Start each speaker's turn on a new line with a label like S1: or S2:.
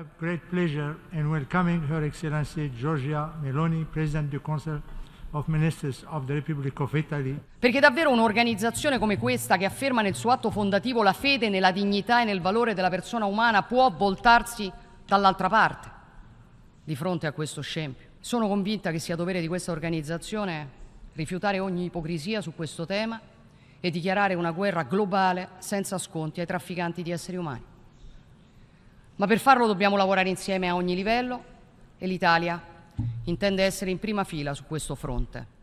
S1: have great pleasure in welcoming Her Excellency Giorgia Meloni, President del Council of Ministers of the Republic of Italy.
S2: Perché davvero un'organizzazione come questa, che afferma nel suo atto fondativo la fede nella dignità e nel valore della persona umana, può voltarsi dall'altra parte di fronte a questo scempio. Sono convinta che sia dovere di questa organizzazione rifiutare ogni ipocrisia su questo tema e dichiarare una guerra globale senza sconti ai trafficanti di esseri umani. Ma per farlo dobbiamo lavorare insieme a ogni livello e l'Italia intende essere in prima fila su questo fronte.